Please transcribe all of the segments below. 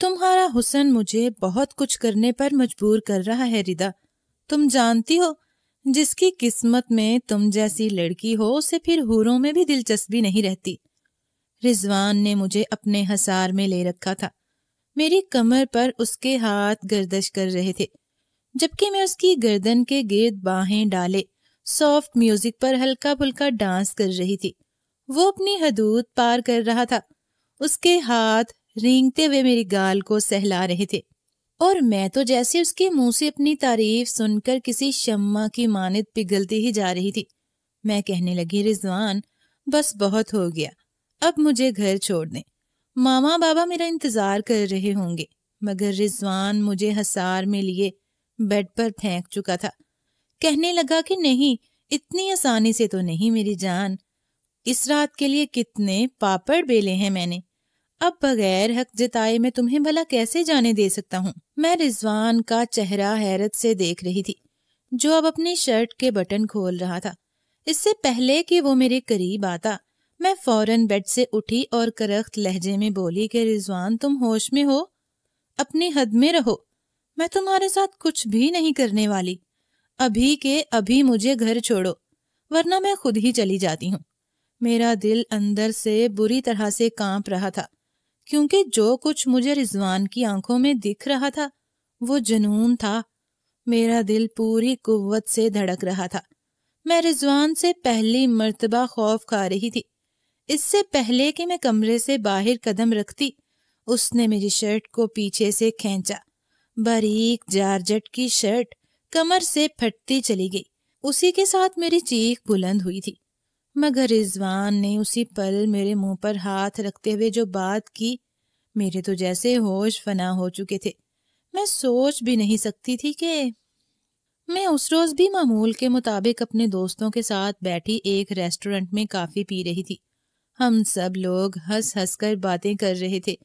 तुम्हारा हुसन मुझे बहुत कुछ करने पर मजबूर कर रहा है रिदा तुम जानती हो जिसकी किस्मत में तुम जैसी लड़की हो उसे फिर हूरों में भी दिलचस्पी नहीं रहती रिजवान ने मुझे अपने हसार में ले रखा था मेरी कमर पर उसके हाथ गर्दश कर रहे थे जबकि मैं उसकी गर्दन के गिर्द बाहें डाले सॉफ्ट म्यूजिक पर हल्का फुल्का डांस कर रही थी वो अपनी हदूद पार कर रहा था उसके हाथ रेंगते हुए मेरी गाल को सहला रहे थे और मैं तो जैसे उसके मुंह से अपनी तारीफ सुनकर किसी शम्मा की मानित पिघलती ही जा रही थी मैं कहने लगी रिजवान बस बहुत हो गया अब मुझे घर छोड़ दें मामा बाबा मेरा इंतजार कर रहे होंगे मगर रिजवान मुझे हसार में लिए बेड पर फेंक चुका था कहने लगा कि नहीं इतनी आसानी से तो नहीं मेरी जान इस रात के लिए कितने पापड़ बेले हैं मैंने अब बगैर हक जताए मैं तुम्हें भला कैसे जाने दे सकता हूँ मैं रिजवान का चेहरा हैरत से देख रही थी जो अब अपनी शर्ट के बटन खोल रहा था इससे पहले कि वो मेरे करीब आता मैं फौरन बेड से उठी और करख्त लहजे में बोली कि रिजवान तुम होश में हो अपनी हद में रहो मैं तुम्हारे साथ कुछ भी नहीं करने वाली अभी के अभी मुझे घर छोड़ो वरना मैं खुद ही चली जाती हूँ मेरा दिल अंदर से बुरी तरह से कांप रहा था क्योंकि जो कुछ मुझे रिजवान की आंखों में दिख रहा था वो जुनून था मेरा दिल पूरी कुत से धड़क रहा था मैं रिजवान से पहली मर्तबा खौफ खा रही थी इससे पहले कि मैं कमरे से बाहर कदम रखती उसने मेरी शर्ट को पीछे से खींचा बारीक जारजट की शर्ट कमर से फटती चली गई उसी के साथ मेरी चीख बुलंद हुई थी मगर रिजवान ने उसी पल मेरे मुंह पर हाथ रखते हुए जो बात की मेरे तो जैसे होश फना हो चुके थे मैं सोच भी नहीं सकती थी कि मैं उस रोज भी मामूल के मुताबिक अपने दोस्तों के साथ बैठी एक रेस्टोरेंट में काफी पी रही थी हम सब लोग हंस हंस कर बातें कर रहे थे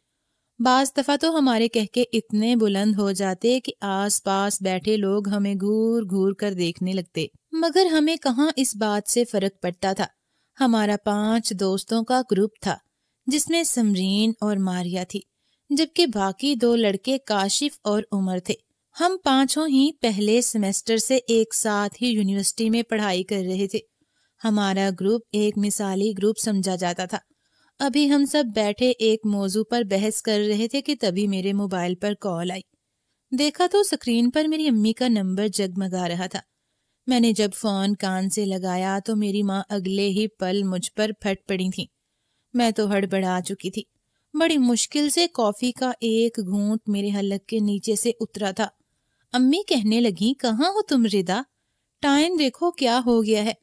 बाज दफा तो हमारे कह के इतने बुलंद हो जाते कि आस पास बैठे लोग हमें घूर घूर कर देखने लगते मगर हमें कहाँ इस बात से फर्क पड़ता था हमारा पांच दोस्तों का ग्रुप था जिसमें समरीन और मारिया थी जबकि बाकी दो लड़के काशिफ और उमर थे हम पांचों ही पहले सेमेस्टर से एक साथ ही यूनिवर्सिटी में पढ़ाई कर रहे थे हमारा ग्रुप एक मिसाली ग्रुप समझा जाता था अभी हम सब बैठे एक मौजू पर बहस कर रहे थे कि तभी मेरे मोबाइल पर कॉल आई देखा तो स्क्रीन पर मेरी अम्मी का नंबर जगमगा रहा था मैंने जब फोन कान से लगाया तो मेरी माँ अगले ही पल मुझ पर फट पड़ी थी मैं तो हड़बड़ा चुकी थी बड़ी मुश्किल से कॉफी का एक घूंट मेरे हलक के नीचे से उतरा था अम्मी कहने लगी कहाँ हो तुम रिदा टाइम देखो क्या हो गया है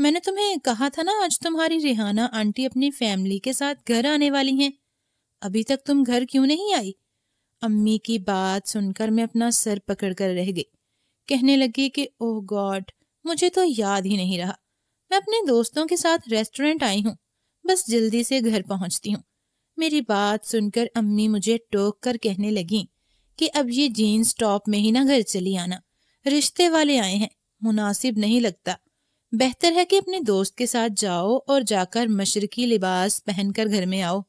मैंने तुम्हें कहा था ना आज तुम्हारी रिहाना आंटी अपनी फैमिली के साथ घर आने वाली हैं अभी तक तुम घर क्यों नहीं आई अम्मी की बात सुनकर मैं अपना सर पकड़ कर रह गई कहने लगी कि ओह गॉड मुझे तो याद ही नहीं रहा मैं अपने दोस्तों के साथ रेस्टोरेंट आई हूँ बस जल्दी से घर पहुँचती हूँ मेरी बात सुनकर अम्मी मुझे टोक कर कहने लगी कि अब ये जीन्स टॉप में ही ना घर चली आना रिश्ते वाले आए हैं मुनासिब नहीं लगता बेहतर है कि अपने दोस्त के साथ जाओ और जाकर मशरकी लिबास पहनकर घर में आओ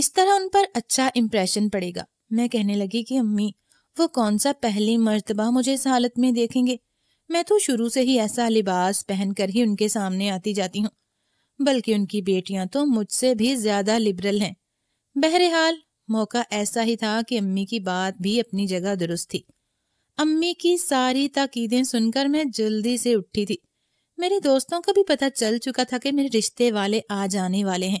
इस तरह उन पर अच्छा इम्प्रेशन पड़ेगा मैं कहने लगी कि अम्मी वो कौन सा पहली मर्तबा मुझे इस हालत में देखेंगे मैं तो शुरू से ही ऐसा लिबास पहनकर ही उनके सामने आती जाती हूँ बल्कि उनकी बेटियां तो मुझसे भी ज्यादा लिबरल हैं बहरहाल मौका ऐसा ही था कि अम्मी की बात भी अपनी जगह दुरुस्त थी अम्मी की सारी ताकीदें सुनकर मैं जल्दी से उठी थी मेरे दोस्तों को भी पता चल चुका था कि मेरे रिश्ते वाले आ जाने वाले हैं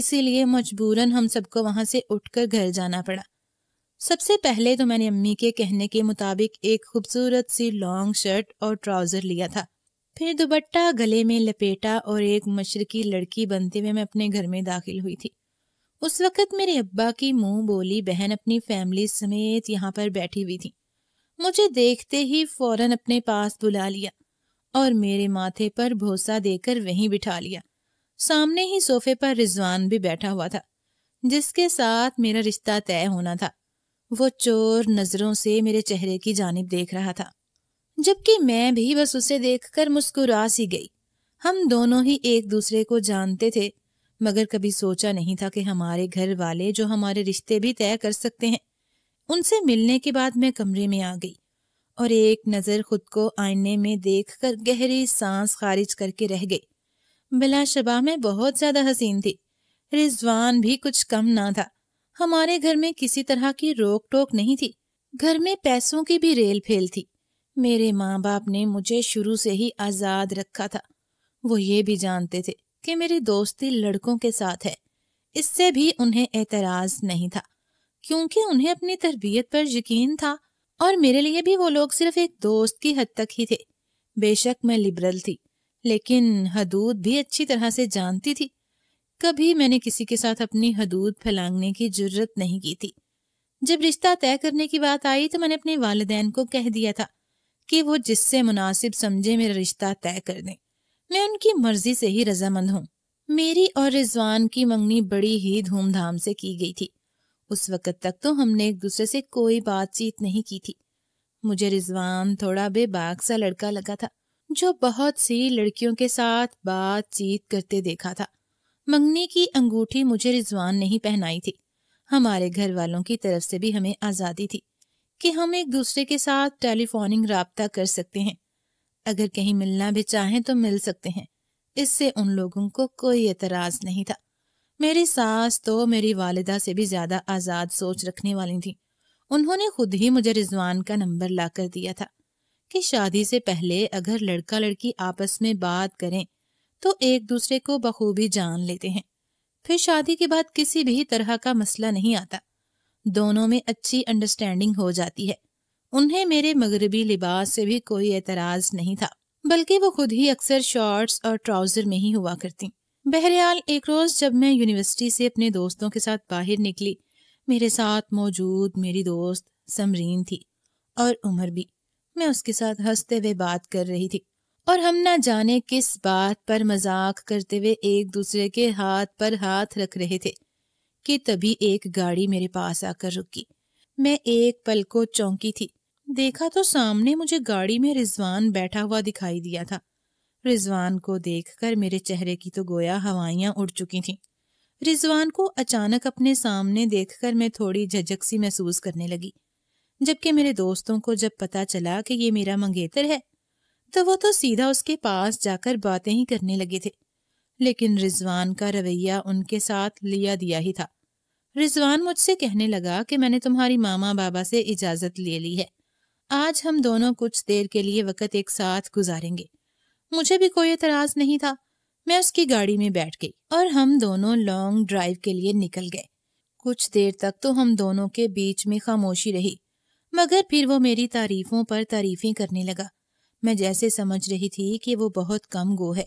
इसीलिए मजबूरन हम सबको वहां से उठकर घर जाना पड़ा सबसे पहले तो मैंने अम्मी के कहने के मुताबिक एक खूबसूरत सी लॉन्ग शर्ट और ट्राउज़र लिया था फिर दुबट्टा गले में लपेटा और एक मशरकी लड़की बनते हुए मैं अपने घर में दाखिल हुई थी उस वक़्त मेरे अब्बा की मुंह बोली बहन अपनी फैमिली समेत यहाँ पर बैठी हुई थी मुझे देखते ही फौरन अपने पास बुला लिया और मेरे माथे पर भोसा देकर वहीं बिठा लिया सामने ही सोफे पर रिजवान भी बैठा हुआ था जिसके साथ मेरा रिश्ता तय होना था वो चोर नजरों से मेरे चेहरे की जानब देख रहा था जबकि मैं भी बस उसे देखकर मुस्कुरा सी गई हम दोनों ही एक दूसरे को जानते थे मगर कभी सोचा नहीं था कि हमारे घर वाले जो हमारे रिश्ते भी तय कर सकते हैं उनसे मिलने के बाद मैं कमरे में आ गई और एक नज़र खुद को आईने में देखकर गहरी सांस खारिज करके रह गई बिलाशबा में बहुत ज़्यादा हसीन थी रिजवान भी कुछ कम ना था हमारे घर में किसी तरह की रोक टोक नहीं थी घर में पैसों की भी रेल फेल थी मेरे माँ बाप ने मुझे शुरू से ही आजाद रखा था वो ये भी जानते थे कि मेरी दोस्ती लड़कों के साथ है इससे भी उन्हें एतराज नहीं था क्योंकि उन्हें अपनी तरबियत पर यकीन था और मेरे लिए भी वो लोग सिर्फ एक दोस्त की हद तक ही थे बेशक मैं लिबरल थी लेकिन हदूद भी अच्छी तरह से जानती थी कभी मैंने किसी के साथ अपनी हदूद फैलांगने की जरूरत नहीं की थी जब रिश्ता तय करने की बात आई तो मैंने अपने वालदेन को कह दिया था कि वो जिससे मुनासिब समझे मेरा रिश्ता तय कर दें मैं उनकी मर्जी से ही रजामंद हूँ मेरी और रिजवान की मंगनी बड़ी ही धूमधाम से की गई थी उस वक्त तक तो हमने एक दूसरे से कोई बातचीत नहीं की थी मुझे रिजवान थोड़ा बेबाक सा लड़का लगा था जो बहुत सी लड़कियों के साथ बातचीत करते देखा था मंगनी की अंगूठी मुझे रिजवान नहीं पहनाई थी हमारे घर वालों की तरफ से भी हमें आज़ादी थी कि हम एक दूसरे के साथ टेलीफोनिंग रबता कर सकते हैं अगर कहीं मिलना भी चाहें तो मिल सकते हैं इससे उन लोगों को कोई एतराज़ नहीं था मेरी सास तो मेरी वालिदा से भी ज़्यादा आज़ाद सोच रखने वाली थी उन्होंने खुद ही मुझे रिजवान का नंबर लाकर दिया था कि शादी से पहले अगर लड़का लड़की आपस में बात करें तो एक दूसरे को बखूबी जान लेते हैं फिर शादी के बाद किसी भी तरह का मसला नहीं आता दोनों में अच्छी अंडरस्टैंडिंग हो जाती है उन्हें मेरे मगरबी लिबास से भी कोई एतराज नहीं था बल्कि वो खुद ही अक्सर शॉर्ट्स और ट्राउजर में ही हुआ करती बहरहाल एक रोज जब मैं यूनिवर्सिटी से अपने दोस्तों के साथ बाहर निकली मेरे साथ मौजूद मेरी दोस्त समरीन थी और उमर भी मैं उसके साथ हंसते हुए बात कर रही थी और हम ना जाने किस बात पर मजाक करते हुए एक दूसरे के हाथ पर हाथ रख रहे थे कि तभी एक गाड़ी मेरे पास आकर रुकी मैं एक पल को चौंकी थी देखा तो सामने मुझे गाड़ी में रिजवान बैठा हुआ दिखाई दिया था रिजवान को देखकर मेरे चेहरे की तो गोया हवाइयां उड़ चुकी थीं। रिजवान को अचानक अपने सामने देखकर मैं थोड़ी झजक सी महसूस करने लगी जबकि मेरे दोस्तों को जब पता चला कि ये मेरा मंगेतर है तो वो तो सीधा उसके पास जाकर बातें ही करने लगे थे लेकिन रिजवान का रवैया उनके साथ लिया दिया ही था रिजवान मुझसे कहने लगा कि मैंने तुम्हारी मामा बाबा से इजाज़त ले ली है आज हम दोनों कुछ देर के लिए वक्त एक साथ गुजारेंगे मुझे भी कोई एतराज़ नहीं था मैं उसकी गाड़ी में बैठ गई और हम दोनों लॉन्ग ड्राइव के लिए निकल गए कुछ देर तक तो हम दोनों के बीच में खामोशी रही मगर फिर वो मेरी तारीफों पर तारीफें करने लगा मैं जैसे समझ रही थी कि वो बहुत कम गो है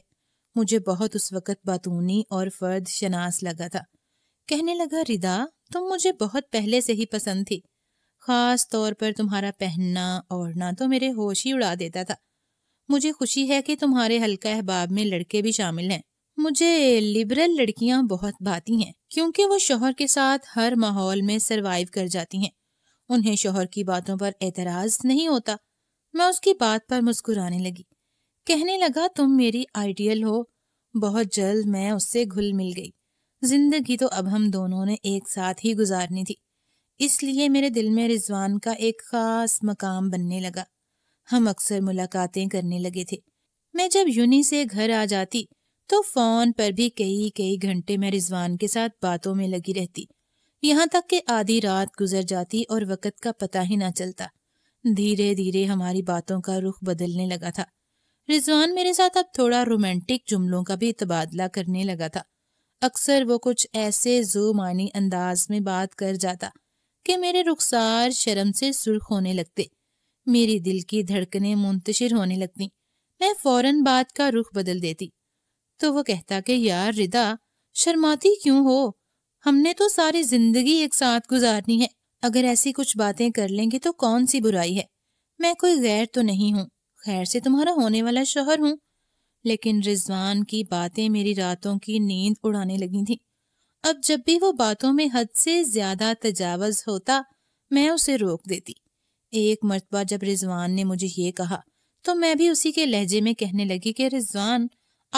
मुझे बहुत उस वक़्त बातूनी और फर्द शनास लगा था कहने लगा रिदा तुम मुझे बहुत पहले से ही पसंद थी ख़ास तौर पर तुम्हारा पहनना ओढ़ना तो मेरे होश ही उड़ा देता था मुझे खुशी है कि तुम्हारे हल्का अहबाब में लड़के भी शामिल हैं मुझे लिबरल लड़कियां बहुत भाती हैं क्योंकि वो शोहर के साथ हर माहौल में सरवाइव कर जाती हैं उन्हें शोहर की बातों पर एतराज़ नहीं होता मैं उसकी बात पर मुस्कुराने लगी कहने लगा तुम मेरी आइडियल हो बहुत जल्द मैं उससे घुल मिल गई जिंदगी तो अब हम दोनों ने एक साथ ही गुजारनी थी इसलिए मेरे दिल में रिजवान का एक खास मकाम बनने लगा हम अक्सर मुलाकातें करने लगे थे मैं जब यूनी से घर आ जाती तो फोन पर भी कई कई घंटे मैं रिजवान के साथ बातों में लगी रहती यहाँ तक कि आधी रात गुजर जाती और वक्त का पता ही ना चलता धीरे धीरे हमारी बातों का रुख बदलने लगा था रिजवान मेरे साथ अब थोड़ा रोमांटिक जुमलों का भी तबादला करने लगा था अक्सर वो कुछ ऐसे जो मानी अंदाज में बात कर जाता कि मेरे रुखसार शर्म से सुर्ख होने लगते मेरी दिल की धड़कने मुंतशिर होने लगती मैं फौरन बात का रुख बदल देती तो वो कहता कि यार रिदा शर्माती क्यों हो हमने तो सारी जिंदगी एक साथ गुजारनी है अगर ऐसी कुछ बातें कर लेंगे तो कौन सी बुराई है मैं कोई गैर तो नहीं हूँ खैर से तुम्हारा होने वाला शोहर हूँ लेकिन रिजवान की बातें मेरी रातों की नींद उड़ाने लगी थी अब जब भी वो बातों में हद से ज्यादा तजावज होता मैं उसे रोक देती एक मरतबा जब रिजवान ने मुझे ये कहा तो मैं भी उसी के लहजे में कहने लगी कि रिजवान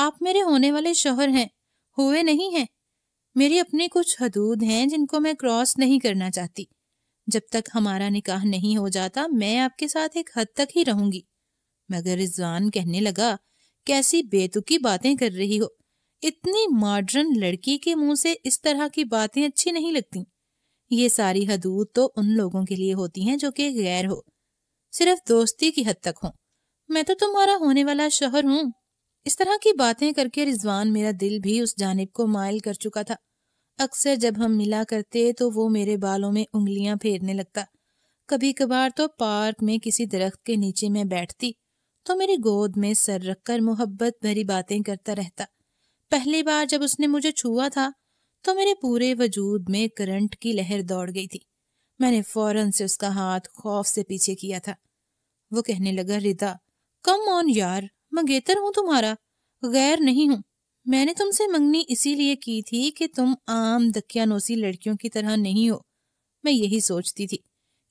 आप मेरे होने वाले शोहर हैं हुए नहीं हैं मेरी अपनी कुछ हदूद हैं जिनको मैं क्रॉस नहीं करना चाहती जब तक हमारा निकाह नहीं हो जाता मैं आपके साथ एक हद तक ही रहूंगी मगर रिजवान कहने लगा कैसी बेतुकी बातें कर रही हो इतनी मॉडर्न लड़की के मुंह से इस तरह की बातें अच्छी नहीं लगती ये सारी हदूद तो उन लोगों के लिए होती हैं जो कि गैर हो सिर्फ दोस्ती की हद तक हो मैं तो तुम्हारा होने वाला शोहर हूँ इस तरह की बातें करके रिजवान मेरा दिल भी उस जानब को मायल कर चुका था अक्सर जब हम मिला करते तो वो मेरे बालों में उंगलियां फेरने लगता कभी कभार तो पार्क में किसी दरख्त के नीचे मैं बैठती तो मेरी गोद में सर रखकर मोहब्बत भरी बातें करता रहता पहली बार जब उसने मुझे छुआ था तो मेरे पूरे वजूद में करंट की लहर दौड़ गई थी मैंने फौरन से उसका हाथ खौफ से पीछे किया था वो कहने लगा रिदा कम ऑन यार मैं गेतर हूं तुम्हारा गैर नहीं हूं मैंने तुमसे मंगनी इसीलिए की थी कि तुम आम दकियानोसी लड़कियों की तरह नहीं हो मैं यही सोचती थी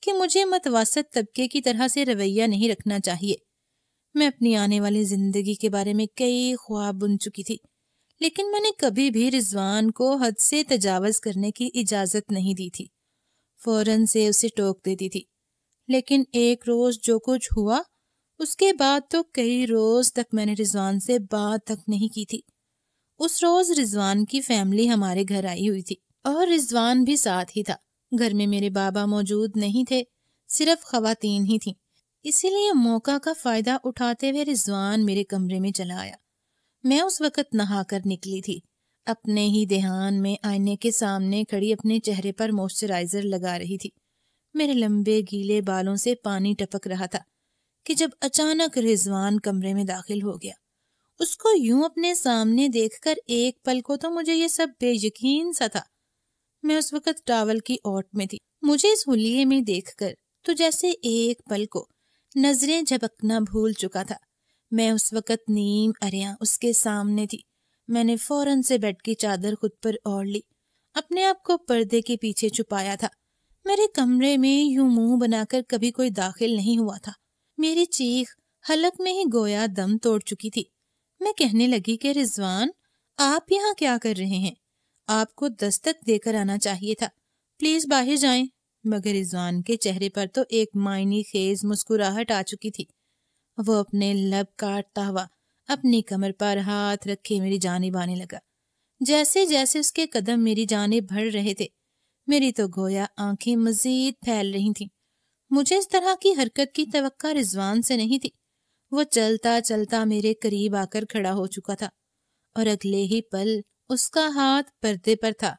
कि मुझे मतवासत तबके की तरह से रवैया नहीं रखना चाहिए मैं अपनी आने वाली जिंदगी के बारे में कई ख्वाब बुन चुकी थी लेकिन मैंने कभी भी रिजवान को हद से तजावज करने की इजाज़त नहीं दी थी फौरन से उसे टोक देती थी लेकिन एक रोज़ जो कुछ हुआ उसके बाद तो कई रोज़ तक मैंने रिजवान से बात तक नहीं की थी उस रोज रिजवान की फैमिली हमारे घर आई हुई थी और रिजवान भी साथ ही था घर में मेरे बाबा मौजूद नहीं थे सिर्फ खातन ही थीं इसीलिए मौका का फायदा उठाते हुए रिजवान मेरे कमरे में चला आया मैं उस वक़्त नहा कर निकली थी अपने ही देहान में आईने के सामने खड़ी अपने चेहरे पर मॉइस्चराइजर लगा रही थी मेरे लंबे गीले बालों से पानी टपक रहा था कि जब अचानक रिजवान कमरे में दाखिल हो गया उसको यूं अपने सामने देखकर एक पल को तो मुझे ये सब बेयकीन सा था मैं उस वक्त टावल की ओट में थी मुझे इस हुलिये में देखकर तो जैसे एक पल को नजरें झपकना भूल चुका था मैं उस वक्त नीम अरिया उसके सामने थी मैंने फौरन से बेड की चादर खुद पर ओढ़ ली अपने आप को पर्दे के पीछे छुपाया था मेरे कमरे में यूं मुंह बनाकर कभी कोई दाखिल नहीं हुआ था मेरी चीख हलक में ही गोया दम तोड़ चुकी थी मैं कहने लगी कि रिजवान आप यहाँ क्या कर रहे हैं आपको दस्तक देकर आना चाहिए था प्लीज बाहर जाएं। मगर रिजवान के चेहरे पर तो एक मायनी खेज मुस्कुराहट आ चुकी थी वो अपने लब काटता हुआ अपनी कमर पर हाथ रखे मेरी जानब आने लगा जैसे जैसे उसके कदम मेरी जानब भर रहे थे मेरी तो गोया आंखें मजीद फैल रही थीं। मुझे इस तरह की हरकत की तवक्का रिजवान से नहीं थी वो चलता चलता मेरे करीब आकर खड़ा हो चुका था और अगले ही पल उसका हाथ पर्दे पर था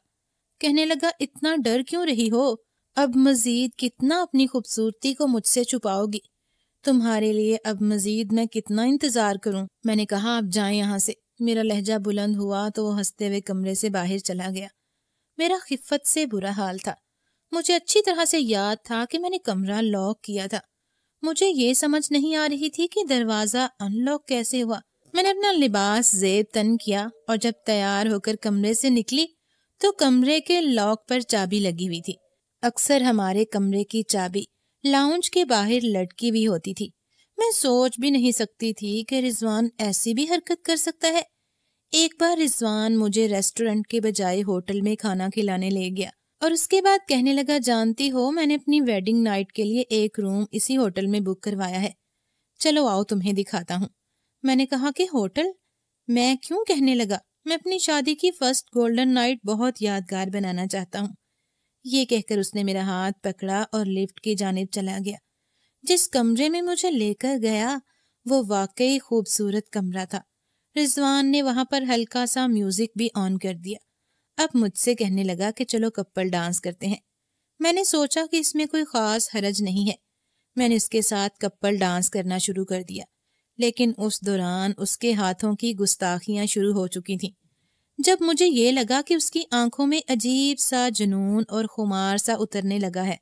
कहने लगा इतना डर क्यों रही हो अब मजीद कितना अपनी खूबसूरती को मुझसे छुपाओगी तुम्हारे लिए अब मजीद मैं कितना इंतजार करूं मैंने कहा आप जाएं यहाँ से मेरा लहजा बुलंद हुआ तो वो हंसते हुए कमरे से बाहर चला गया मेरा खिफत से बुरा हाल था मुझे अच्छी तरह से याद था कि मैंने कमरा लॉक किया था मुझे ये समझ नहीं आ रही थी कि दरवाजा अनलॉक कैसे हुआ मैंने अपना लिबास जेब तन किया और जब तैयार होकर कमरे से निकली तो कमरे के लॉक पर चाबी लगी हुई थी अक्सर हमारे कमरे की चाबी लाउंज के बाहर लटकी हुई होती थी मैं सोच भी नहीं सकती थी कि रिजवान ऐसी भी हरकत कर सकता है एक बार रिजवान मुझे रेस्टोरेंट के बजाय होटल में खाना खिलाने ले गया और उसके बाद कहने लगा जानती हो मैंने अपनी वेडिंग नाइट के लिए एक रूम इसी होटल में बुक करवाया है चलो आओ तुम्हें दिखाता हूँ मैंने कहा कि होटल मैं क्यों कहने लगा मैं अपनी शादी की फर्स्ट गोल्डन नाइट बहुत यादगार बनाना चाहता हूँ ये कहकर उसने मेरा हाथ पकड़ा और लिफ्ट की जानब चला गया जिस कमरे में मुझे लेकर गया वो वाकई खूबसूरत कमरा था रिजवान ने वहां पर हल्का सा म्यूजिक भी ऑन कर दिया अब मुझसे कहने लगा कि चलो कपल डांस करते हैं मैंने सोचा कि इसमें कोई ख़ास हरज नहीं है मैंने उसके साथ कपल डांस करना शुरू कर दिया लेकिन उस दौरान उसके हाथों की गुस्ताखियां शुरू हो चुकी थीं जब मुझे ये लगा कि उसकी आंखों में अजीब सा जुनून और खुमार सा उतरने लगा है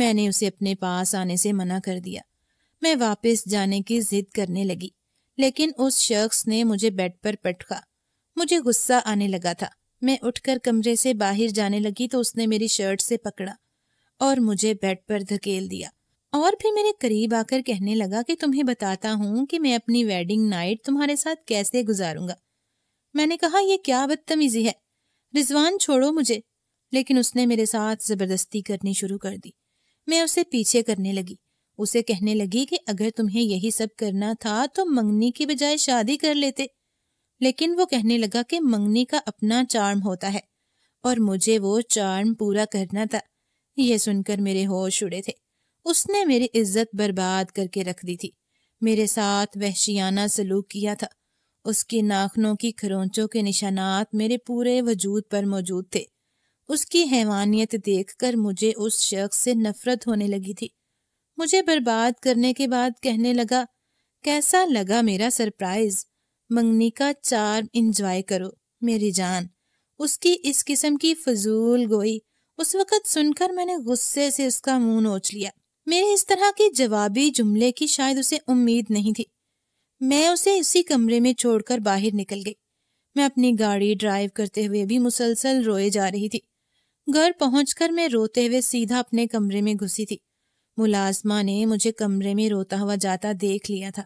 मैंने उसे अपने पास आने से मना कर दिया मैं वापस जाने की जिद करने लगी लेकिन उस शख्स ने मुझे बेड पर पटका मुझे गुस्सा आने लगा था मैं उठकर कमरे से बाहर जाने लगी तो उसने मेरी शर्ट से पकड़ा और मुझे बेड पर धकेल दिया और फिर मेरे करीब आकर कहने लगा कि तुम्हें बताता हूँ कि मैं अपनी वेडिंग नाइट तुम्हारे साथ कैसे गुजारूंगा मैंने कहा यह क्या बदतमीजी है रिजवान छोड़ो मुझे लेकिन उसने मेरे साथ जबरदस्ती करनी शुरू कर दी मैं उसे पीछे करने लगी उसे कहने लगी कि अगर तुम्हें यही सब करना था तो मंगनी की बजाय शादी कर लेते लेकिन वो कहने लगा कि मंगनी का अपना चार्म होता है और मुझे वो चार्म पूरा करना था यह सुनकर मेरे होश उड़े थे उसने मेरी इज्जत बर्बाद करके रख दी थी मेरे साथ वहशियाना सलूक किया था उसके नाखनों की खरोंचों के निशानात मेरे पूरे वजूद पर मौजूद थे उसकी हैवानियत देखकर मुझे उस शख्स से नफरत होने लगी थी मुझे बर्बाद करने के बाद कहने लगा कैसा लगा मेरा सरप्राइज मंगनी का चार इंजॉय करो मेरी जान उसकी इस किस्म की फजूल गोई उस वक़्त सुनकर मैंने गुस्से से उसका मुंह नोच लिया मेरे इस तरह के जवाबी जुमले की शायद उसे उम्मीद नहीं थी मैं उसे इसी कमरे में छोड़कर बाहर निकल गई मैं अपनी गाड़ी ड्राइव करते हुए भी मुसलसल रोए जा रही थी घर पहुंचकर मैं रोते हुए सीधा अपने कमरे में घुसी थी मुलाजमा ने मुझे कमरे में रोता हुआ जाता देख लिया था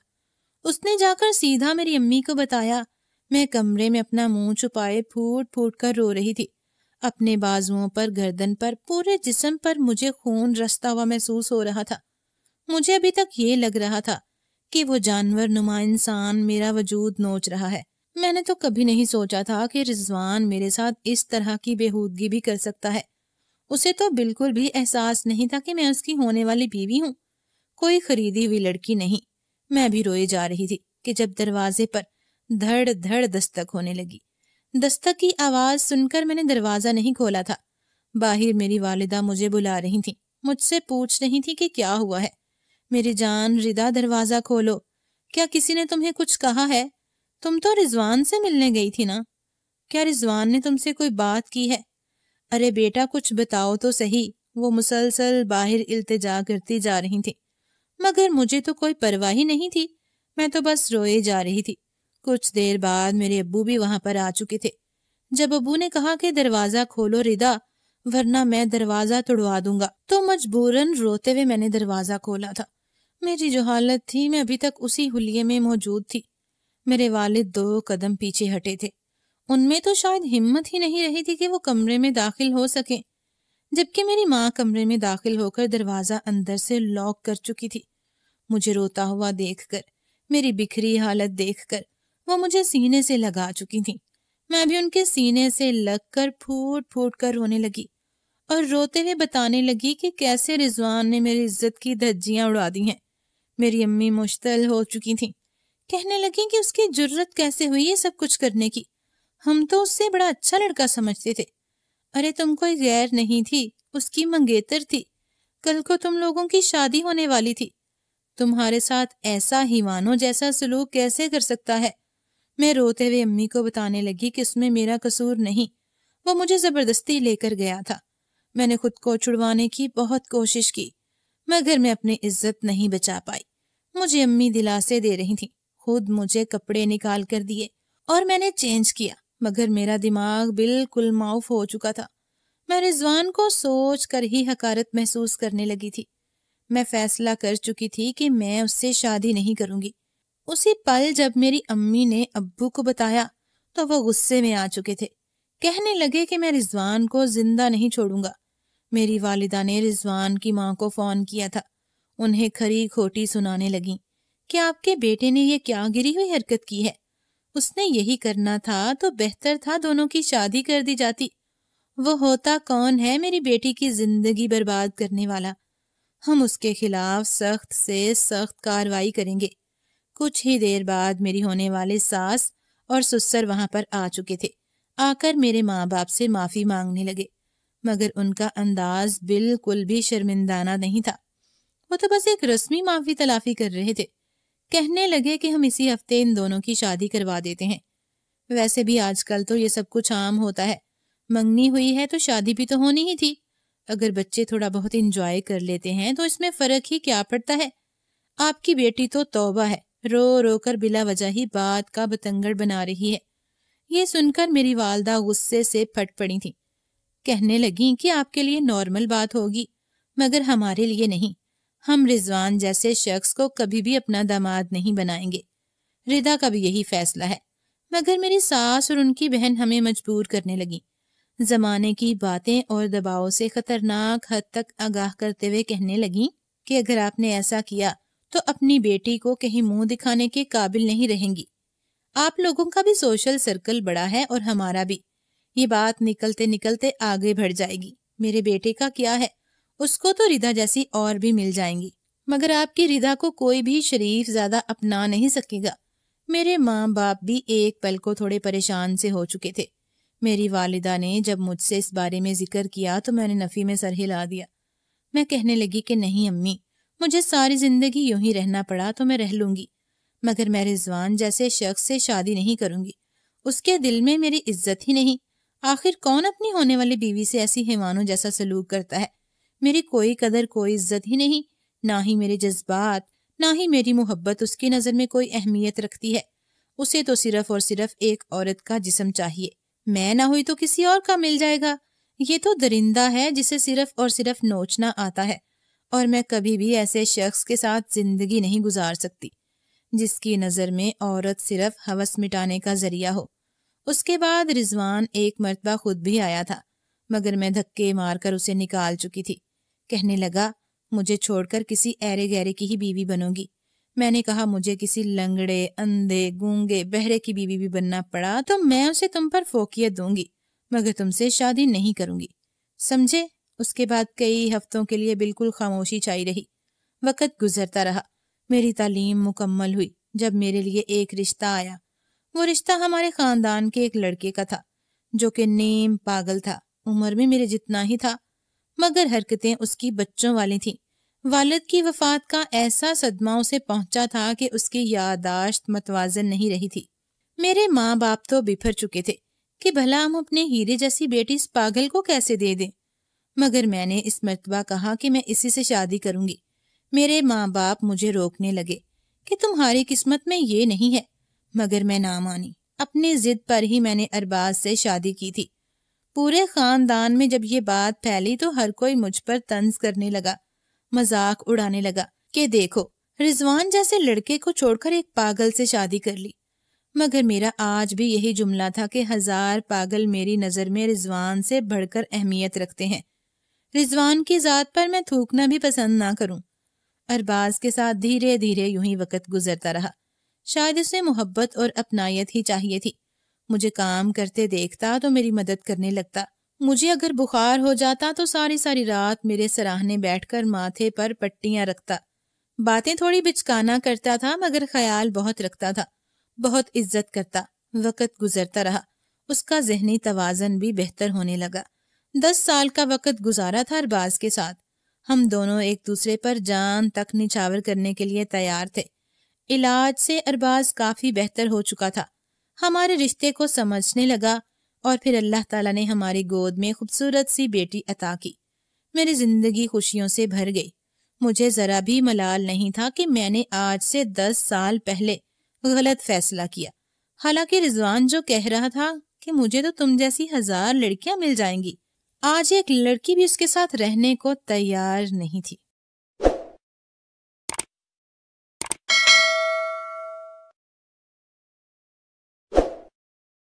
उसने जाकर सीधा मेरी अम्मी को बताया मैं कमरे में अपना मुंह छुपाए फूट फूट कर रो रही थी अपने बाजुओं पर गर्दन पर पूरे जिस्म पर मुझे खून रसता हुआ महसूस हो रहा था मुझे अभी तक ये लग रहा था कि वो जानवर नुमा इंसान मेरा वजूद नोच रहा है मैंने तो कभी नहीं सोचा था कि रिजवान मेरे साथ इस तरह की बेहूदगी भी कर सकता है उसे तो बिल्कुल भी एहसास नहीं था कि मैं उसकी होने वाली बीवी हूँ कोई खरीदी हुई लड़की नहीं मैं भी रोए जा रही थी कि जब दरवाजे पर धड़ धड़ दस्तक होने लगी दस्तक की आवाज सुनकर मैंने दरवाजा नहीं खोला था बाहर मेरी वालिदा मुझे बुला रही थी मुझसे पूछ रही थी कि क्या हुआ है मेरी जान रिदा दरवाजा खोलो क्या किसी ने तुम्हें कुछ कहा है तुम तो रिजवान से मिलने गई थी ना क्या रिजवान ने तुमसे कोई बात की है अरे बेटा कुछ बताओ तो सही वो मुसलसल बाहर इल्तजा करती जा रही थी मगर मुझे तो कोई परवाह ही नहीं थी मैं तो बस रोए जा रही थी कुछ देर बाद मेरे अबू भी वहां पर आ चुके थे जब अबू ने कहा कि दरवाजा खोलो रिदा वरना मैं दरवाजा तोड़वा दूंगा तो मजबूरन रोते हुए मैंने दरवाजा खोला था मेरी जो हालत थी मैं अभी तक उसी हुलिये में मौजूद थी मेरे वालिद दो कदम पीछे हटे थे उनमें तो शायद हिम्मत ही नहीं रही थी कि वो कमरे में दाखिल हो सके जबकि मेरी माँ कमरे में दाखिल होकर दरवाज़ा अंदर से लॉक कर चुकी थी मुझे रोता हुआ देखकर मेरी बिखरी हालत देखकर वो मुझे सीने से लगा चुकी थी मैं भी उनके सीने से लगकर फूट फूट कर रोने लगी और रोते हुए बताने लगी कि कैसे रिजवान ने मेरी इज्जत की धज्जियां उड़ा दी हैं मेरी अम्मी मुश्तल हो चुकी थी कहने लगी कि उसकी जरूरत कैसे हुई ये सब कुछ करने की हम तो उससे बड़ा अच्छा लड़का समझते थे अरे तुम कोई गैर नहीं थी उसकी मंगेतर थी कल को तुम लोगों की शादी होने वाली थी तुम्हारे साथ ऐसा ही मानो जैसा सलूक कैसे कर सकता है मैं रोते हुए अम्मी को बताने लगी कि उसमें मेरा कसूर नहीं वो मुझे जबरदस्ती लेकर गया था मैंने खुद को छुड़वाने की बहुत कोशिश की मगर मैं अपनी इज्जत नहीं बचा पाई मुझे अम्मी दिलासे दे रही थी खुद मुझे कपड़े निकाल कर दिए और मैंने चेंज किया मगर मेरा दिमाग बिल्कुल माउफ हो चुका था मैं रिजवान को सोच कर ही हकारत महसूस करने लगी थी मैं फैसला कर चुकी थी कि मैं उससे शादी नहीं करूंगी उसी पल जब मेरी अम्मी ने अब्बू को बताया तो वह गुस्से में आ चुके थे कहने लगे कि मैं रिजवान को जिंदा नहीं छोड़ूंगा मेरी वालिदा ने रिजवान की माँ को फोन किया था उन्हें खरी खोटी सुनाने लगी कि आपके बेटे ने यह क्या गिरी हुई हरकत की है उसने यही करना था तो बेहतर था दोनों की शादी कर दी जाती वो होता कौन है मेरी बेटी की जिंदगी बर्बाद करने वाला हम उसके खिलाफ सख्त से सख्त कार्रवाई करेंगे कुछ ही देर बाद मेरी होने वाले सास और सुसर वहां पर आ चुके थे आकर मेरे माँ बाप से माफी मांगने लगे मगर उनका अंदाज बिल्कुल भी शर्मिंदाना नहीं था वो तो बस एक रस्मी माफी तलाफी कर रहे थे कहने लगे कि हम इसी हफ्ते इन दोनों की शादी करवा देते हैं वैसे भी आजकल तो ये सब कुछ आम होता है मंगनी हुई है तो शादी भी तो होनी ही थी अगर बच्चे थोड़ा बहुत इंजॉय कर लेते हैं तो इसमें फर्क ही क्या पड़ता है आपकी बेटी तो तौबा है रो रो कर बिला वजह ही बात का बतंगड़ बना रही है ये सुनकर मेरी वालदा गुस्से से फट पड़ी थी कहने लगी कि आपके लिए नॉर्मल बात होगी मगर हमारे लिए नहीं हम रिजवान जैसे शख्स को कभी भी अपना दामाद नहीं बनाएंगे रिदा का भी यही फैसला है मगर मेरी सास और उनकी बहन हमें मजबूर करने लगी जमाने की बातें और दबाव से खतरनाक हद तक आगाह करते हुए कहने लगी कि अगर आपने ऐसा किया तो अपनी बेटी को कहीं मुंह दिखाने के काबिल नहीं रहेंगी आप लोगों का भी सोशल सर्कल बड़ा है और हमारा भी ये बात निकलते निकलते आगे बढ़ जाएगी मेरे बेटे का क्या है उसको तो रिदा जैसी और भी मिल जाएंगी मगर आपकी रिदा को कोई भी शरीफ ज्यादा अपना नहीं सकेगा मेरे माँ बाप भी एक पल को थोड़े परेशान से हो चुके थे मेरी वालिदा ने जब मुझसे इस बारे में जिक्र किया तो मैंने नफ़ी में सर हिला दिया मैं कहने लगी कि नहीं अम्मी मुझे सारी ज़िंदगी यूं ही रहना पड़ा तो मैं रह लूंगी मगर मैं रिजवान जैसे शख्स से शादी नहीं करूंगी उसके दिल में मेरी इज्जत ही नहीं आखिर कौन अपनी होने वाली बीवी से ऐसी हिमानों जैसा सलूक करता है मेरी कोई कदर कोई इज्जत ही नहीं ना ही मेरे जज्बात ना ही मेरी मोहब्बत उसकी नज़र में कोई अहमियत रखती है उसे तो सिर्फ और सिर्फ एक औरत का जिसम चाहिए मैं ना हुई तो किसी और का मिल जाएगा ये तो दरिंदा है जिसे सिर्फ और सिर्फ नोचना आता है और मैं कभी भी ऐसे शख्स के साथ जिंदगी नहीं गुजार सकती जिसकी नज़र में औरत सिर्फ हवस मिटाने का जरिया हो उसके बाद रिजवान एक मरतबा खुद भी आया था मगर मैं धक्के मारकर उसे निकाल चुकी थी कहने लगा मुझे छोड़कर किसी ऐरे गहरे की ही बीवी बनोगी मैंने कहा मुझे किसी लंगड़े अंधे गूंगे बहरे की बीवी भी बनना पड़ा तो मैं उसे तुम पर फोकियत दूंगी मगर तुमसे शादी नहीं करूंगी समझे उसके बाद कई हफ्तों के लिए बिल्कुल खामोशी छाई रही वक़्त गुजरता रहा मेरी तालीम मुकम्मल हुई जब मेरे लिए एक रिश्ता आया वो रिश्ता हमारे ख़ानदान के एक लड़के का था जो कि नीम पागल था उम्र में मेरे जितना ही था मगर हरकतें उसकी बच्चों वाली थी वालद की वफात का ऐसा सदमा उसे पहुंचा था कि उसकी यादाश्त मतवाजन नहीं रही थी मेरे माँ बाप तो बिफर चुके थे कि भला हम अपने हीरे जैसी बेटी इस पागल को कैसे दे दें मगर मैंने इस मरतबा कहा कि मैं इसी से शादी करूंगी मेरे माँ बाप मुझे रोकने लगे कि तुम्हारी किस्मत में ये नहीं है मगर मैं ना मानी अपनी जिद पर ही मैंने अरबाज से शादी की थी पूरे खानदान में जब ये बात फैली तो हर कोई मुझ पर तंज करने लगा मजाक उड़ाने लगा कि देखो रिजवान जैसे लड़के को छोड़कर एक पागल से शादी कर ली मगर मेरा आज भी यही जुमला था कि हजार पागल मेरी नजर में रिजवान से बढ़कर अहमियत रखते हैं रिजवान की जात पर मैं थूकना भी पसंद ना करूं अरबाज के साथ धीरे धीरे यूं ही वक्त गुजरता रहा शायद उसे मोहब्बत और अपनायत ही चाहिए थी मुझे काम करते देखता तो मेरी मदद करने लगता मुझे अगर बुखार हो जाता तो सारी सारी रात मेरे सराहने बैठकर माथे पर पट्टियां रखता बातें थोड़ी बिचकाना करता था मगर ख्याल बहुत रखता था बहुत इज्जत करता वक़्त गुजरता रहा उसका जहनी तोज़न भी बेहतर होने लगा दस साल का वक़्त गुजारा था अरबाज के साथ हम दोनों एक दूसरे पर जान तक निछावर करने के लिए तैयार थे इलाज से अरबाज काफ़ी बेहतर हो चुका था हमारे रिश्ते को समझने लगा और फिर अल्लाह ताला ने हमारी गोद में खूबसूरत सी बेटी अता की मेरी जिंदगी खुशियों से भर गई मुझे ज़रा भी मलाल नहीं था कि मैंने आज से दस साल पहले गलत फैसला किया हालांकि रिजवान जो कह रहा था कि मुझे तो तुम जैसी हजार लड़कियां मिल जाएंगी आज एक लड़की भी उसके साथ रहने को तैयार नहीं थी